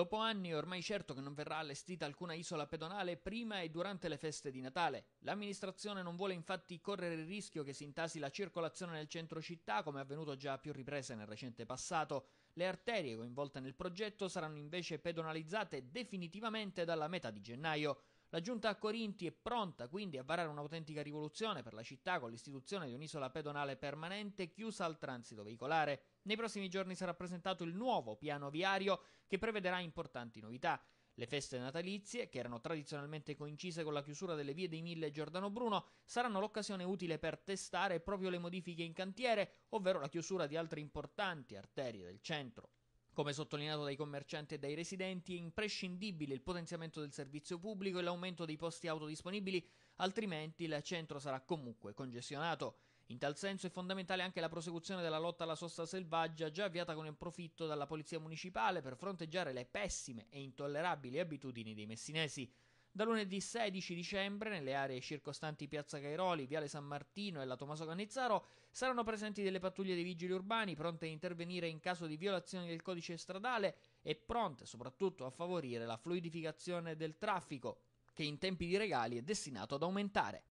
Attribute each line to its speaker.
Speaker 1: Dopo anni è ormai certo che non verrà allestita alcuna isola pedonale prima e durante le feste di Natale. L'amministrazione non vuole infatti correre il rischio che si intasi la circolazione nel centro città, come è avvenuto già a più riprese nel recente passato. Le arterie coinvolte nel progetto saranno invece pedonalizzate definitivamente dalla metà di gennaio. La giunta a Corinti è pronta quindi a varare un'autentica rivoluzione per la città con l'istituzione di un'isola pedonale permanente chiusa al transito veicolare. Nei prossimi giorni sarà presentato il nuovo piano viario che prevederà importanti novità. Le feste natalizie, che erano tradizionalmente coincise con la chiusura delle vie dei Mille e Giordano Bruno, saranno l'occasione utile per testare proprio le modifiche in cantiere, ovvero la chiusura di altre importanti arterie del centro come sottolineato dai commercianti e dai residenti, è imprescindibile il potenziamento del servizio pubblico e l'aumento dei posti auto disponibili, altrimenti il centro sarà comunque congestionato. In tal senso è fondamentale anche la prosecuzione della lotta alla sosta selvaggia, già avviata con il profitto dalla Polizia Municipale per fronteggiare le pessime e intollerabili abitudini dei messinesi. Da lunedì 16 dicembre, nelle aree circostanti Piazza Cairoli, Viale San Martino e la Tommaso Cannizzaro, saranno presenti delle pattuglie dei vigili urbani pronte a intervenire in caso di violazioni del codice stradale e pronte soprattutto a favorire la fluidificazione del traffico, che in tempi di regali è destinato ad aumentare.